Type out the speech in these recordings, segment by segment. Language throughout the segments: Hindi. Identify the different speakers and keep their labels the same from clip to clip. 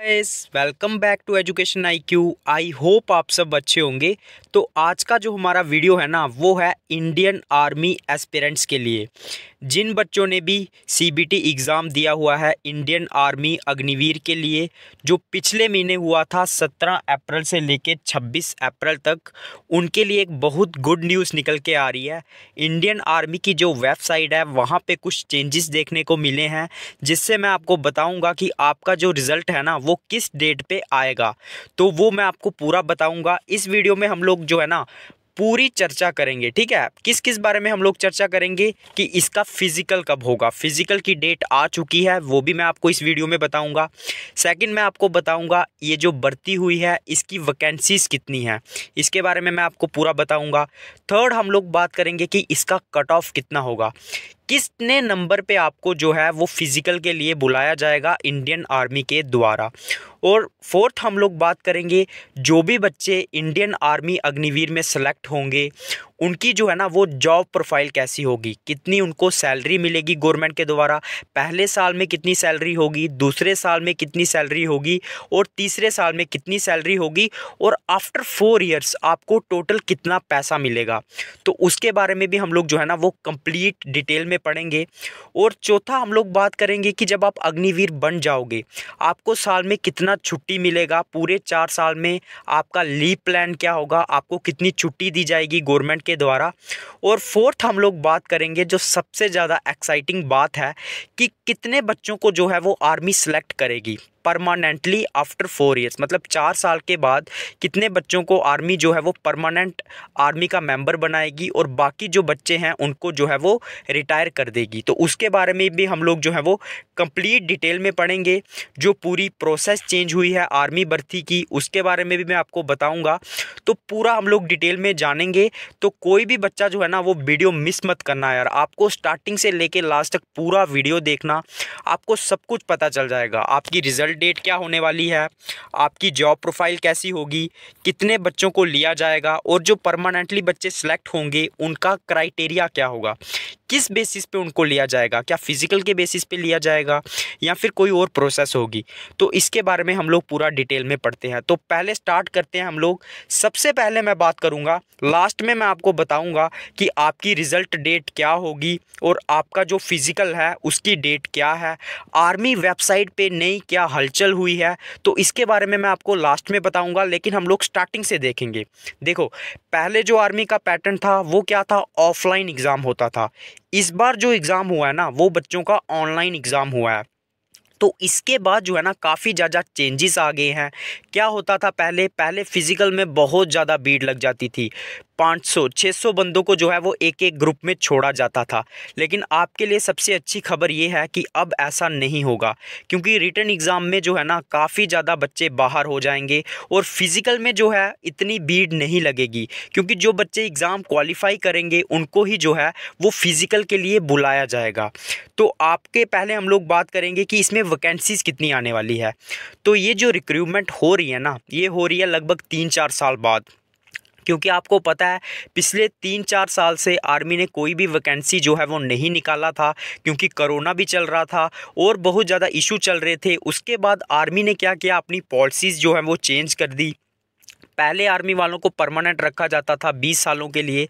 Speaker 1: welcome back to education I Q I hope आप सब अच्छे होंगे तो आज का जो हमारा वीडियो है ना वो है इंडियन आर्मी एस्पिरेंट्स के लिए जिन बच्चों ने भी सीबीटी एग्ज़ाम दिया हुआ है इंडियन आर्मी अग्निवीर के लिए जो पिछले महीने हुआ था 17 अप्रैल से लेकर 26 अप्रैल तक उनके लिए एक बहुत गुड न्यूज़ निकल के आ रही है इंडियन आर्मी की जो वेबसाइट है वहाँ पे कुछ चेंजेस देखने को मिले हैं जिससे मैं आपको बताऊँगा कि आपका जो रिज़ल्ट है ना वो किस डेट पर आएगा तो वो मैं आपको पूरा बताऊँगा इस वीडियो में हम लोग जो है ना पूरी चर्चा करेंगे ठीक है किस किस बारे में हम लोग चर्चा करेंगे कि इसका फिजिकल कब होगा फिजिकल की डेट आ चुकी है वो भी मैं आपको इस वीडियो में बताऊंगा सेकंड मैं आपको बताऊंगा ये जो बढ़ती हुई है इसकी वैकेंसीज कितनी है इसके बारे में मैं आपको पूरा बताऊंगा थर्ड हम लोग बात करेंगे कि इसका कट ऑफ कितना होगा कितने नंबर पे आपको जो है वो फिज़िकल के लिए बुलाया जाएगा इंडियन आर्मी के द्वारा और फोर्थ हम लोग बात करेंगे जो भी बच्चे इंडियन आर्मी अग्निवीर में सेलेक्ट होंगे उनकी जो है ना वो जॉब प्रोफाइल कैसी होगी कितनी उनको सैलरी मिलेगी गवर्नमेंट के द्वारा पहले साल में कितनी सैलरी होगी दूसरे साल में कितनी सैलरी होगी और तीसरे साल में कितनी सैलरी होगी और आफ्टर फोर ईयर्स आपको टोटल कितना पैसा मिलेगा तो उसके बारे में भी हम लोग जो है ना वो कंप्लीट डिटेल में पढ़ेंगे और चौथा हम लोग बात करेंगे कि जब आप अग्निवीर बन जाओगे आपको साल में कितना छुट्टी मिलेगा पूरे चार साल में आपका लीव प्लान क्या होगा आपको कितनी छुट्टी दी जाएगी गवर्नमेंट के द्वारा और फोर्थ हम लोग बात करेंगे जो सबसे ज़्यादा एक्साइटिंग बात है कि कितने बच्चों को जो है वो आर्मी सेलेक्ट करेगी परमानेंटली आफ्टर फोर ईयर्स मतलब चार साल के बाद कितने बच्चों को आर्मी जो है वो परमानेंट आर्मी का मेंबर बनाएगी और बाकी जो बच्चे हैं उनको जो है वो रिटायर कर देगी तो उसके बारे में भी हम लोग जो है वो कंप्लीट डिटेल में पढ़ेंगे जो पूरी प्रोसेस चेंज हुई है आर्मी भर्ती की उसके बारे में भी मैं आपको बताऊँगा तो पूरा हम लोग डिटेल में जानेंगे तो कोई भी बच्चा जो है ना वो वीडियो मिस मत करना यार आपको स्टार्टिंग से लेके लास्ट तक पूरा वीडियो देखना आपको सब कुछ पता चल जाएगा आपकी रिज़ल्ट डेट क्या होने वाली है आपकी जॉब प्रोफाइल कैसी होगी कितने बच्चों को लिया जाएगा और जो परमानेंटली बच्चे सेलेक्ट होंगे उनका क्राइटेरिया क्या होगा किस बेसिस पे उनको लिया जाएगा क्या फिज़िकल के बेसिस पे लिया जाएगा या फिर कोई और प्रोसेस होगी तो इसके बारे में हम लोग पूरा डिटेल में पढ़ते हैं तो पहले स्टार्ट करते हैं हम लोग सबसे पहले मैं बात करूँगा लास्ट में मैं आपको बताऊँगा कि आपकी रिज़ल्ट डेट क्या होगी और आपका जो फिज़िकल है उसकी डेट क्या है आर्मी वेबसाइट पर नई क्या हलचल हुई है तो इसके बारे में मैं आपको लास्ट में बताऊँगा लेकिन हम लोग स्टार्टिंग से देखेंगे देखो पहले जो आर्मी का पैटर्न था वो क्या था ऑफलाइन एग्ज़ाम होता था इस बार जो एग्ज़ाम हुआ है ना वो बच्चों का ऑनलाइन एग्ज़ाम हुआ है तो इसके बाद जो है ना काफ़ी ज़्यादा चेंजेस आ गए हैं क्या होता था पहले पहले फिज़िकल में बहुत ज़्यादा भीड़ लग जाती थी 500 600 बंदों को जो है वो एक एक ग्रुप में छोड़ा जाता था लेकिन आपके लिए सबसे अच्छी खबर ये है कि अब ऐसा नहीं होगा क्योंकि रिटर्न एग्ज़ाम में जो है ना काफ़ी ज़्यादा बच्चे बाहर हो जाएंगे और फिज़िकल में जो है इतनी भीड़ नहीं लगेगी क्योंकि जो बच्चे एग्ज़ाम क्वालिफाई करेंगे उनको ही जो है वो फ़िज़िकल के लिए बुलाया जाएगा तो आपके पहले हम लोग बात करेंगे कि इसमें वैकेंसीज़ कितनी आने वाली है तो ये जो रिक्रूटमेंट हो रही है ना ये हो रही है लगभग तीन चार साल बाद क्योंकि आपको पता है पिछले तीन चार साल से आर्मी ने कोई भी वैकेंसी जो है वो नहीं निकाला था क्योंकि कोरोना भी चल रहा था और बहुत ज़्यादा इशू चल रहे थे उसके बाद आर्मी ने क्या किया अपनी पॉलिसीज़ जो है वो चेंज कर दी पहले आर्मी वालों को परमानेंट रखा जाता था बीस सालों के लिए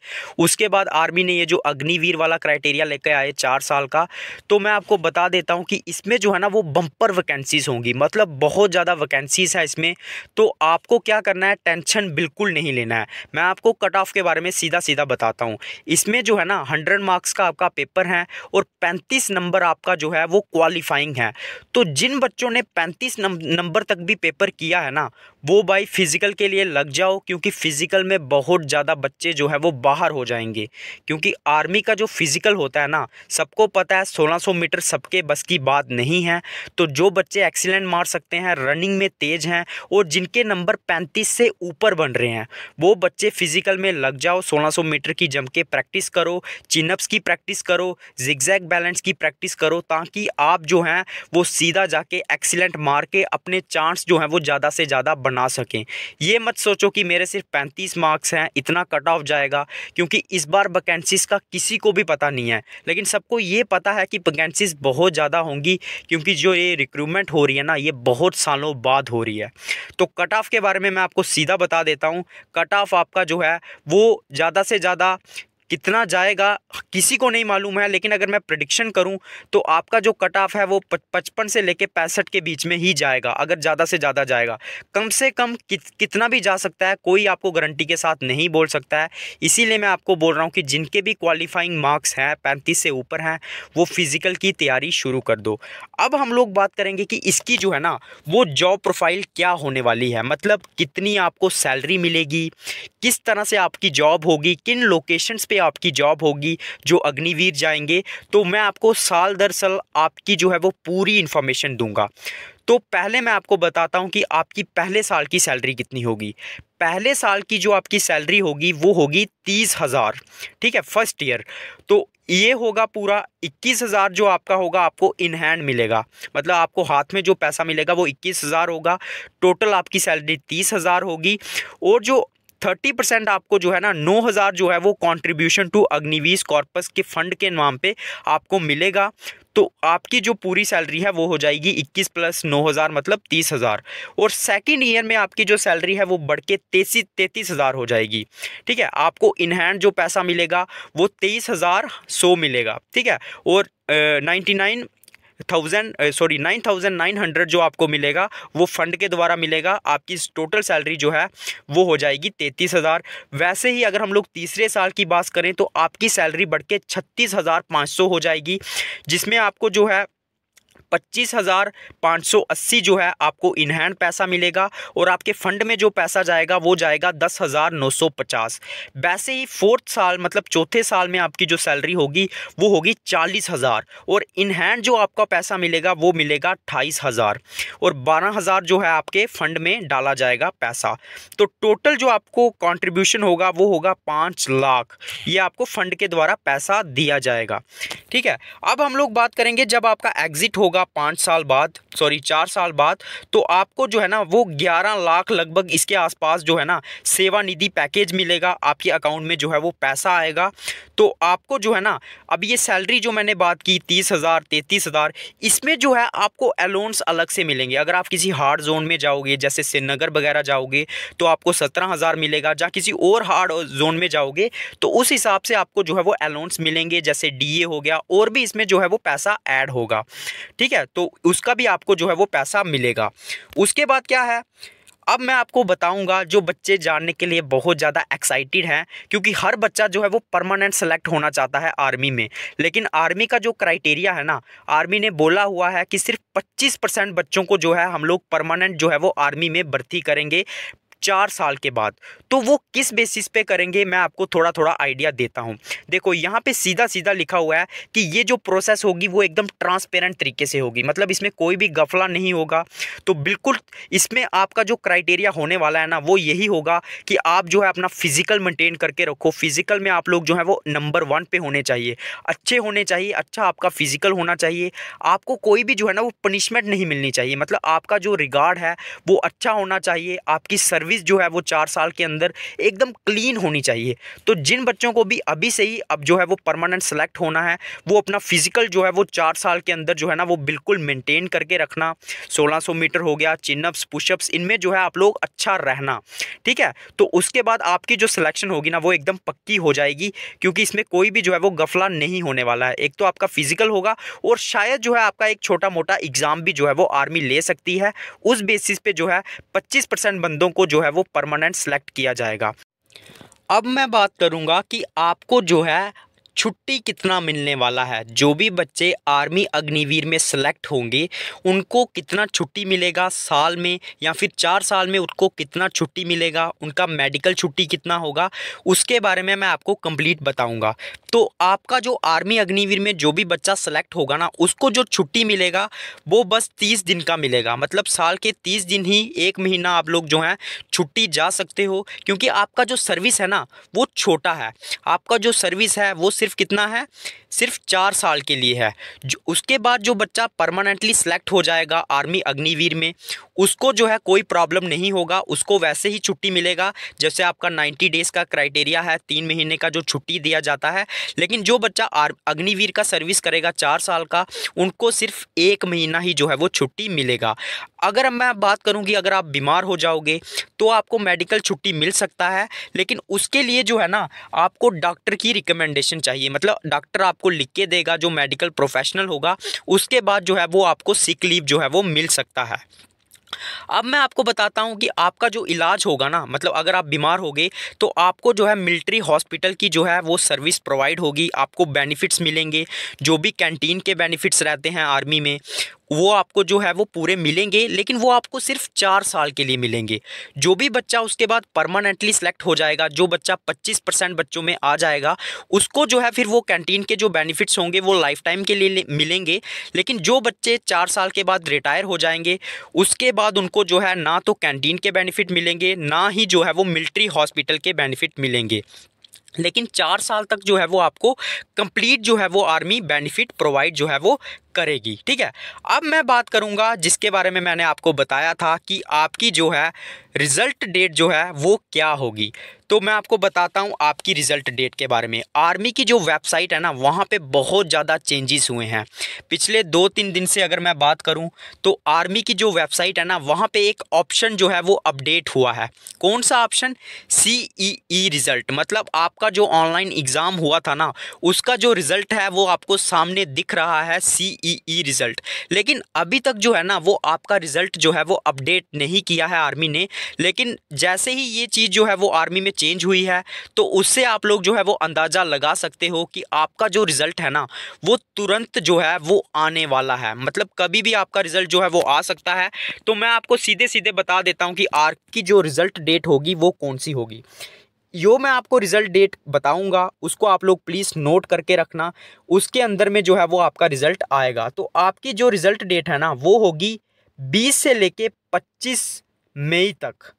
Speaker 1: उसके बाद आर्मी ने ये जो अग्निवीर वाला क्राइटेरिया लेकर आए चार साल का तो मैं आपको बता देता हूँ कि इसमें जो है ना वो बम्पर वैकेंसीज होंगी मतलब बहुत ज़्यादा वैकेंसीज है इसमें तो आपको क्या करना है टेंशन बिल्कुल नहीं लेना है मैं आपको कट ऑफ के बारे में सीधा सीधा बताता हूँ इसमें जो है ना हंड्रेड मार्क्स का आपका पेपर है और पैंतीस नंबर आपका जो है वो क्वालिफाइंग है तो जिन बच्चों ने पैंतीस नंबर तक भी पेपर किया है ना वो भाई फिज़िकल के लिए लग जाओ क्योंकि फ़िज़िकल में बहुत ज़्यादा बच्चे जो है वो बाहर हो जाएंगे क्योंकि आर्मी का जो फ़िज़िकल होता है ना सबको पता है 1600 मीटर सबके बस की बात नहीं है तो जो बच्चे एक्सीलेंट मार सकते हैं रनिंग में तेज़ हैं और जिनके नंबर पैंतीस से ऊपर बन रहे हैं वो बच्चे फ़िज़िकल में लग जाओ सोलह मीटर की जम के प्रैक्टिस करो चिनअप्स की प्रैक्टिस करो जिगजैग बैलेंस की प्रैक्टिस करो ताकि आप जो हैं वो सीधा जाके एक्सीलेंट मार के अपने चांस जो हैं वो ज़्यादा से ज़्यादा बना बना सकें ये मत सोचो कि मेरे सिर्फ पैंतीस मार्क्स हैं इतना कट ऑफ जाएगा क्योंकि इस बार वैकेंसीज का किसी को भी पता नहीं है लेकिन सबको ये पता है कि वैकेंसीज बहुत ज़्यादा होंगी क्योंकि जो ये रिक्रूटमेंट हो रही है ना ये बहुत सालों बाद हो रही है तो कट ऑफ के बारे में मैं आपको सीधा बता देता हूँ कट ऑफ आपका जो है वो ज़्यादा से ज़्यादा कितना जाएगा किसी को नहीं मालूम है लेकिन अगर मैं प्रडिक्शन करूं तो आपका जो कट ऑफ है वो पचपन से लेके पैंसठ के बीच में ही जाएगा अगर ज़्यादा से ज़्यादा जाएगा कम से कम कि, कितना भी जा सकता है कोई आपको गारंटी के साथ नहीं बोल सकता है इसीलिए मैं आपको बोल रहा हूँ कि जिनके भी क्वालिफाइंग मार्क्स हैं पैंतीस से ऊपर हैं वो फिज़िकल की तैयारी शुरू कर दो अब हम लोग बात करेंगे कि इसकी जो है ना वो जॉब प्रोफाइल क्या होने वाली है मतलब कितनी आपको सैलरी मिलेगी किस तरह से आपकी जॉब होगी किन लोकेशंस पर आपकी जॉब होगी जो अग्निवीर जाएंगे तो मैं आपको साल दर साल आपकी जो है वो पूरी इन्फॉर्मेशन दूंगा तो पहले मैं आपको बताता हूँ कि आपकी पहले साल की सैलरी कितनी होगी पहले साल की जो आपकी सैलरी होगी वो होगी तीस हज़ार ठीक है फर्स्ट ईयर तो ये होगा पूरा इक्कीस हज़ार जो आपका होगा आपको इन हैंड मिलेगा मतलब आपको हाथ में जो पैसा मिलेगा वो इक्कीस हज़ार होगा टोटल आपकी सैलरी तीस हज़ार होगी और जो थर्टी परसेंट आपको जो है ना नौ हज़ार जो है वो कंट्रीब्यूशन टू अग्निवीस कॉर्पस के फंड के नाम पे आपको मिलेगा तो आपकी जो पूरी सैलरी है वो हो जाएगी इक्कीस प्लस नौ हज़ार मतलब तीस हज़ार और सेकेंड ईयर में आपकी जो सैलरी है वो बढ़ के तेसी तैतीस हज़ार हो जाएगी ठीक है आपको इन हैंड जो पैसा मिलेगा वो तेईस हज़ार सौ मिलेगा ठीक है और ninety nine thousand sorry nine thousand nine hundred जो आपको मिलेगा वो फंड के द्वारा मिलेगा आपकी टोटल सैलरी जो है वो हो जाएगी तैंतीस हज़ार वैसे ही अगर हम लोग तीसरे साल की बात करें तो आपकी सैलरी बढ़ के छत्तीस हज़ार पाँच सौ हो जाएगी जिसमें आपको जो है पच्चीस हज़ार पाँच सौ अस्सी जो है आपको इनहैंड पैसा मिलेगा और आपके फंड में जो पैसा जाएगा वो जाएगा दस हज़ार नौ सौ पचास वैसे ही फोर्थ साल मतलब चौथे साल में आपकी जो सैलरी होगी वो होगी चालीस हज़ार और इनहैंड जो आपका पैसा मिलेगा वो मिलेगा अट्ठाईस हज़ार और बारह हज़ार जो है आपके फंड में डाला जाएगा पैसा तो टोटल जो आपको कॉन्ट्रीब्यूशन होगा वो होगा पाँच लाख ये आपको फंड के द्वारा पैसा दिया जाएगा ठीक है अब हम लोग बात करेंगे जब आपका एग्जिट होगा होगा पाँच साल बाद सॉरी चार साल बाद तो आपको जो है ना वो ग्यारह लाख लगभग इसके आसपास जो है ना सेवा निधि पैकेज मिलेगा आपके अकाउंट में जो है वो पैसा आएगा तो आपको जो है ना अब ये सैलरी जो मैंने बात की तीस हज़ार तैंतीस हज़ार इसमें जो है आपको अलाउंस अलग से मिलेंगे अगर आप किसी हार्ड जोन में जाओगे जैसे श्रीनगर वगैरह जाओगे तो आपको सत्रह हज़ार मिलेगा या किसी और हार्ड जोन में जाओगे तो उस हिसाब से आपको जो है वो अलाउंस मिलेंगे जैसे डी हो गया और भी इसमें जो है वो पैसा ऐड होगा ठीक ठीक है तो उसका भी आपको जो है वो पैसा मिलेगा उसके बाद क्या है अब मैं आपको बताऊंगा जो बच्चे जानने के लिए बहुत ज़्यादा एक्साइटेड हैं क्योंकि हर बच्चा जो है वो परमानेंट सेलेक्ट होना चाहता है आर्मी में लेकिन आर्मी का जो क्राइटेरिया है ना आर्मी ने बोला हुआ है कि सिर्फ 25 परसेंट बच्चों को जो है हम लोग परमानेंट जो है वो आर्मी में भर्ती करेंगे चार साल के बाद तो वो किस बेसिस पे करेंगे मैं आपको थोड़ा थोड़ा आइडिया देता हूँ देखो यहाँ पे सीधा सीधा लिखा हुआ है कि ये जो प्रोसेस होगी वो एकदम ट्रांसपेरेंट तरीके से होगी मतलब इसमें कोई भी गफला नहीं होगा तो बिल्कुल इसमें आपका जो क्राइटेरिया होने वाला है ना वो यही होगा कि आप जो है अपना फिजिकल मेंटेन करके रखो फिजिकल में आप लोग जो है वो नंबर वन पे होने चाहिए अच्छे होने चाहिए अच्छा आपका फिजिकल होना चाहिए आपको कोई भी जो है ना वो पनिशमेंट नहीं मिलनी चाहिए मतलब आपका जो रिगार्ड है वो अच्छा होना चाहिए आपकी सर्विस सर्विस जो है वो चार साल के अंदर एकदम क्लीन होनी चाहिए तो जिन बच्चों को भी अभी से ही अब जो है वो परमानेंट सेलेक्ट होना है वो अपना फिजिकल जो है वो चार साल के अंदर जो है ना वो बिल्कुल मेनटेन करके रखना 1600 मीटर हो गया चिनअप्स पुशअप्स इनमें जो है आप लोग अच्छा रहना ठीक है तो उसके बाद आपकी जो सिलेक्शन होगी ना वो एकदम पक्की हो जाएगी क्योंकि इसमें कोई भी जो है वो गफला नहीं होने वाला है एक तो आपका फिजिकल होगा और शायद जो है आपका एक छोटा मोटा एग्ज़ाम भी जो है वो आर्मी ले सकती है उस बेसिस पे जो है 25 परसेंट बंदों को जो है वो परमानेंट सेलेक्ट किया जाएगा अब मैं बात करूंगा कि आपको जो है छुट्टी कितना मिलने वाला है जो भी बच्चे आर्मी अग्निवीर में सेलेक्ट होंगे उनको कितना छुट्टी मिलेगा साल में या फिर चार साल में उनको कितना छुट्टी मिलेगा उनका मेडिकल छुट्टी कितना होगा उसके बारे में मैं आपको कंप्लीट बताऊंगा तो आपका जो आर्मी अग्निवीर में जो भी बच्चा सेलेक्ट होगा ना उसको जो छुट्टी मिलेगा वो बस तीस दिन का मिलेगा मतलब साल के तीस दिन ही एक महीना आप लोग जो हैं छुट्टी जा सकते हो क्योंकि आपका जो सर्विस है ना वो छोटा है आपका जो सर्विस है वो सिर्फ सिर्फ कितना है सिर्फ चार साल के लिए है जो उसके बाद जो बच्चा परमानेंटली सेलेक्ट हो जाएगा आर्मी अग्निवीर में उसको जो है कोई प्रॉब्लम नहीं होगा उसको वैसे ही छुट्टी मिलेगा जैसे आपका 90 डेज़ का क्राइटेरिया है तीन महीने का जो छुट्टी दिया जाता है लेकिन जो बच्चा अग्निवीर का सर्विस करेगा चार साल का उनको सिर्फ एक महीना ही जो है वो छुट्टी मिलेगा अगर मैं बात करूँगी अगर आप बीमार हो जाओगे तो आपको मेडिकल छुट्टी मिल सकता है लेकिन उसके लिए जो है ना आपको डॉक्टर की रिकमेंडेशन चाहिए मतलब डॉक्टर आप आपको लिख के देगा जो मेडिकल प्रोफेशनल होगा उसके बाद जो है वो आपको सिक लीव जो है वो मिल सकता है अब मैं आपको बताता हूँ कि आपका जो इलाज होगा ना मतलब अगर आप बीमार हो गए तो आपको जो है मिलिट्री हॉस्पिटल की जो है वो सर्विस प्रोवाइड होगी आपको बेनिफिट्स मिलेंगे जो भी कैंटीन के बेनिफिट्स रहते हैं आर्मी में वो आपको जो है वो पूरे मिलेंगे लेकिन वो आपको सिर्फ चार साल के लिए मिलेंगे जो भी बच्चा उसके बाद परमानेंटली सिलेक्ट हो जाएगा जो बच्चा 25 परसेंट बच्चों में आ जाएगा उसको जो है फिर वो कैंटीन के जो बेनिफिट्स होंगे वो लाइफ टाइम के लिए मिलेंगे लेकिन जो बच्चे चार साल के बाद रिटायर हो जाएंगे उसके बाद उनको जो है ना तो कैंटीन के बेनिफिट मिलेंगे ना ही जो है वो मिल्ट्री हॉस्पिटल के बेनिफिट मिलेंगे लेकिन चार साल तक जो है वो आपको कंप्लीट जो है वो आर्मी बेनिफिट प्रोवाइड जो है वो करेगी ठीक है अब मैं बात करूँगा जिसके बारे में मैंने आपको बताया था कि आपकी जो है रिज़ल्ट डेट जो है वो क्या होगी तो मैं आपको बताता हूँ आपकी रिज़ल्ट डेट के बारे में आर्मी की जो वेबसाइट है ना वहाँ पे बहुत ज़्यादा चेंजेस हुए हैं पिछले दो तीन दिन से अगर मैं बात करूँ तो आर्मी की जो वेबसाइट है ना वहाँ पे एक ऑप्शन जो है वो अपडेट हुआ है कौन सा ऑप्शन सी ई ई रिज़ल्ट मतलब आपका जो ऑनलाइन एग्ज़ाम हुआ था ना उसका जो रिज़ल्ट है वो आपको सामने दिख रहा है सी ई ई रिज़ल्ट लेकिन अभी तक जो है ना वो आपका रिज़ल्ट जो है वो अपडेट नहीं किया है आर्मी ने लेकिन जैसे ही ये चीज़ जो है वो आर्मी में चेंज हुई है तो उससे आप लोग जो है वो अंदाज़ा लगा सकते हो कि आपका जो रिज़ल्ट है ना वो तुरंत जो है वो आने वाला है मतलब कभी भी आपका रिज़ल्ट जो है वो आ सकता है तो मैं आपको सीधे सीधे बता देता हूँ कि आर की जो रिज़ल्ट डेट होगी वो कौन सी होगी यो मैं आपको रिज़ल्ट डेट बताऊंगा उसको आप लोग प्लीज़ नोट करके रखना उसके अंदर में जो है वो आपका रिज़ल्ट आएगा तो आपकी जो रिज़ल्ट डेट है ना वो होगी बीस से लेके पच्चीस मई तक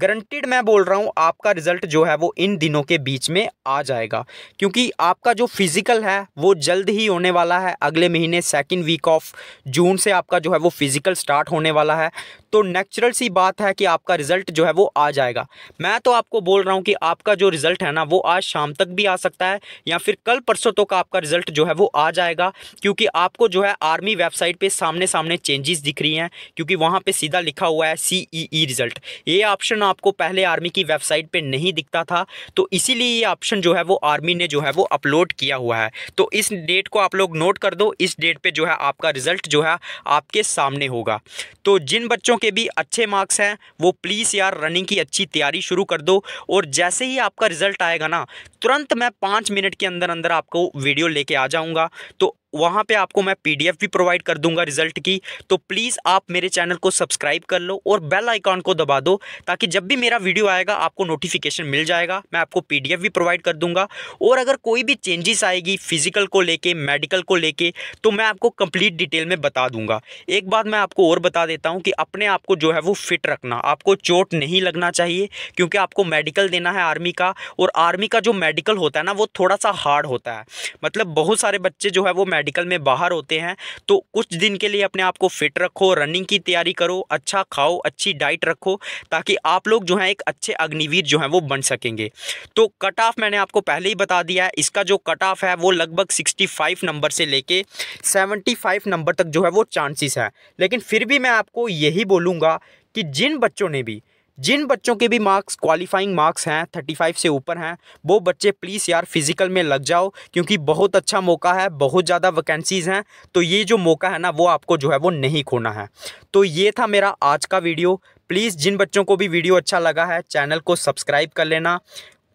Speaker 1: गारंटीड मैं बोल रहा हूँ आपका रिजल्ट जो है वो इन दिनों के बीच में आ जाएगा क्योंकि आपका जो फिज़िकल है वो जल्द ही होने वाला है अगले महीने सेकेंड वीक ऑफ जून से आपका जो है वो फिज़िकल स्टार्ट होने वाला है तो नेचुरल सी बात है कि आपका रिज़ल्ट जो है वो आ जाएगा मैं तो आपको बोल रहा हूँ कि आपका जो रिज़ल्ट है ना वो आज शाम तक भी आ सकता है या फिर कल परसों तक तो आपका रिज़ल्ट जो है वो आ जाएगा क्योंकि आपको जो है आर्मी वेबसाइट पर सामने सामने चेंजेस दिख रही हैं क्योंकि वहाँ पर सीधा लिखा हुआ है सी रिज़ल्ट e e ये ऑप्शन ऑप्शन आपको पहले आर्मी की वेबसाइट पे नहीं दिखता था तो इसीलिए ये ऑप्शन जो है वो आर्मी ने जो है वो अपलोड किया हुआ है तो इस डेट को आप लोग नोट कर दो इस डेट पे जो है आपका रिजल्ट जो है आपके सामने होगा तो जिन बच्चों के भी अच्छे मार्क्स हैं वो प्लीज़ यार रनिंग की अच्छी तैयारी शुरू कर दो और जैसे ही आपका रिजल्ट आएगा ना तुरंत मैं पाँच मिनट के अंदर अंदर आपको वीडियो लेके आ जाऊँगा तो वहाँ पे आपको मैं पीडीएफ भी प्रोवाइड कर दूंगा रिजल्ट की तो प्लीज़ आप मेरे चैनल को सब्सक्राइब कर लो और बेल आइकॉन को दबा दो ताकि जब भी मेरा वीडियो आएगा आपको नोटिफिकेशन मिल जाएगा मैं आपको पीडीएफ भी प्रोवाइड कर दूंगा और अगर कोई भी चेंजेस आएगी फिजिकल को लेके मेडिकल को लेके तो मैं आपको कंप्लीट डिटेल में बता दूंगा एक बात मैं आपको और बता देता हूँ कि अपने आप को जो है वो फिट रखना आपको चोट नहीं लगना चाहिए क्योंकि आपको मेडिकल देना है आर्मी का और आर्मी का जो मेडिकल होता है ना वो थोड़ा सा हार्ड होता है मतलब बहुत सारे बच्चे जो है वो मेडिकल में बाहर होते हैं तो कुछ दिन के लिए अपने आप को फिट रखो रनिंग की तैयारी करो अच्छा खाओ अच्छी डाइट रखो ताकि आप लोग जो हैं एक अच्छे अग्निवीर जो हैं वो बन सकेंगे तो कट ऑफ मैंने आपको पहले ही बता दिया है इसका जो कट ऑफ है वो लगभग सिक्सटी नंबर से लेके सेवेंटी नंबर तक जो है वो चांसेस है लेकिन फिर भी मैं आपको यही बोलूँगा कि जिन बच्चों ने भी जिन बच्चों के भी मार्क्स क्वालिफाइंग मार्क्स हैं थर्टी फाइव से ऊपर हैं वो बच्चे प्लीज़ यार फिजिकल में लग जाओ क्योंकि बहुत अच्छा मौका है बहुत ज़्यादा वैकेंसीज़ हैं तो ये जो मौका है ना वो आपको जो है वो नहीं खोना है तो ये था मेरा आज का वीडियो प्लीज़ जिन बच्चों को भी वीडियो अच्छा लगा है चैनल को सब्सक्राइब कर लेना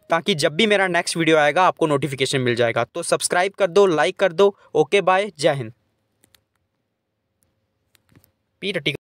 Speaker 1: ताकि जब भी मेरा नेक्स्ट वीडियो आएगा आपको नोटिफिकेशन मिल जाएगा तो सब्सक्राइब कर दो लाइक कर दो ओके बाय जय हिंद पी